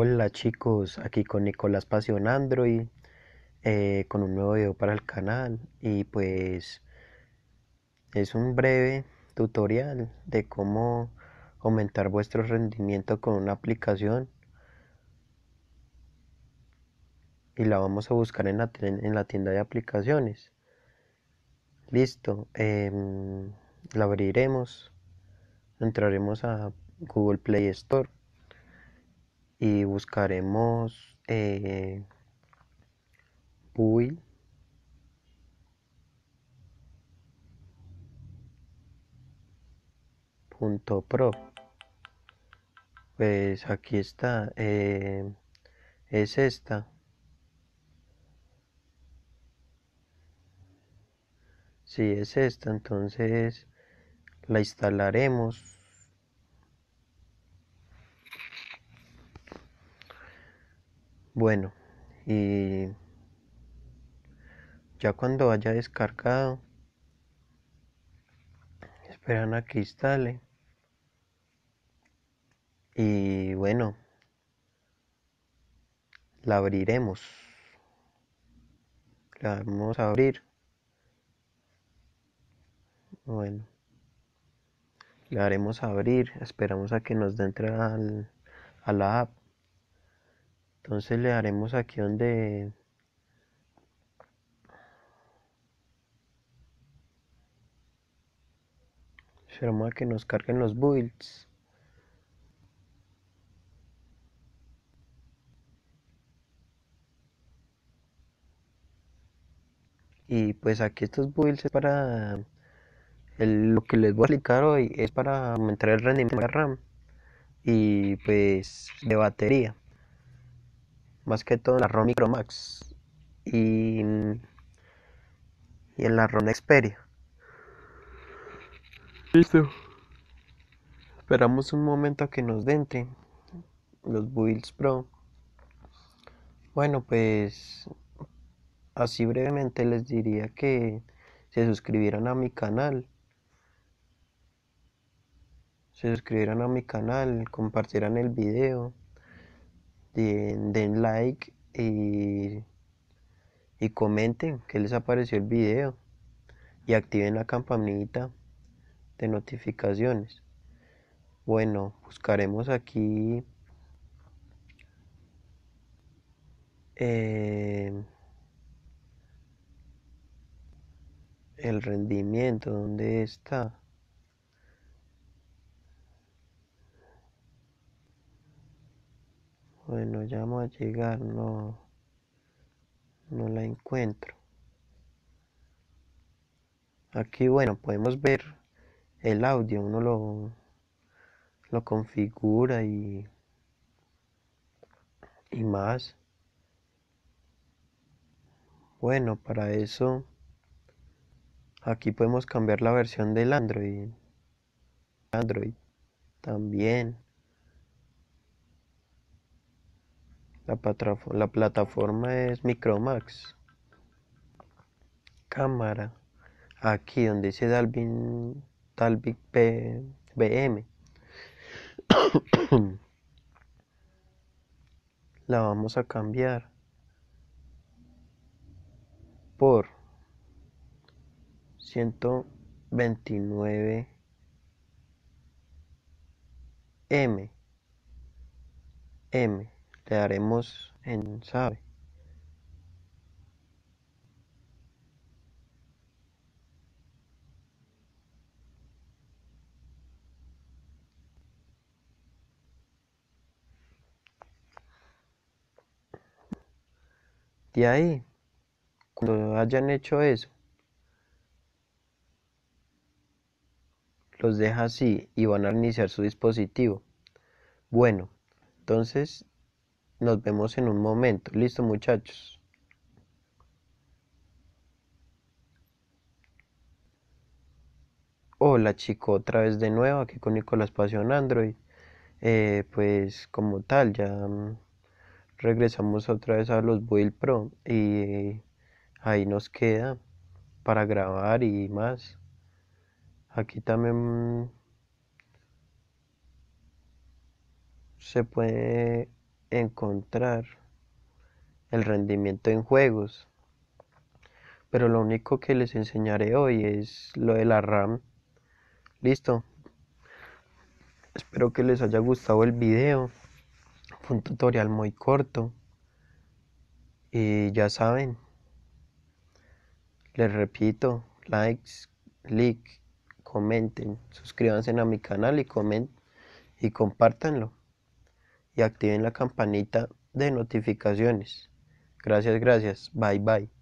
Hola chicos, aquí con Nicolás Pasión Android, eh, con un nuevo video para el canal y pues es un breve tutorial de cómo aumentar vuestro rendimiento con una aplicación y la vamos a buscar en la, en la tienda de aplicaciones. Listo, em, la abriremos, entraremos a Google Play Store y buscaremos eh, Punto pro pues aquí está eh, es esta si sí, es esta entonces la instalaremos Bueno, y eh, ya cuando haya descargado, esperan a que instale. Y bueno, la abriremos. La vamos a abrir. Bueno, la haremos abrir. Esperamos a que nos dé entrada a la app entonces le haremos aquí donde esperamos a que nos carguen los builds y pues aquí estos builds es para lo que les voy a explicar hoy es para aumentar el rendimiento de RAM y pues de batería más que todo en la ROM y, y en la ROM Xperia. Listo. Esperamos un momento a que nos den los builds pro. Bueno, pues así brevemente les diría que se suscribieran a mi canal. Se suscribieran a mi canal, compartieran el video. Eh, den like y, comenten que les apareció el video y activen la campanita de notificaciones. Bueno, buscaremos aquí eh, el rendimiento, ¿dónde está? Bueno, ya vamos a llegar, no, no la encuentro. Aquí, bueno, podemos ver el audio, uno lo, lo configura y, y más. Bueno, para eso aquí podemos cambiar la versión del Android. Android también. La, plataforma es Micromax. Cámara. Aquí donde dice Dalvin, Dalvin P, BM. la vamos a cambiar por 129 M M le haremos en sabe y ahí, cuando hayan hecho eso, los deja así y van a iniciar su dispositivo. Bueno, entonces nos vemos en un momento. Listo muchachos. Hola chico, otra vez de nuevo aquí con Nicolás Pasión Android. Eh, pues como tal, ya mm, regresamos otra vez a los Build Pro y ahí nos queda para grabar y más. Aquí también mm, se puede encontrar el rendimiento en juegos. Pero lo único que les enseñaré hoy es lo de la RAM. Listo. Espero que les haya gustado el video. Fue un tutorial muy corto. Y ya saben. Les repito, likes, click, comenten, suscríbanse a mi canal y comenten y compártanlo y activen la campanita de notificaciones. Gracias, gracias. Bye, bye.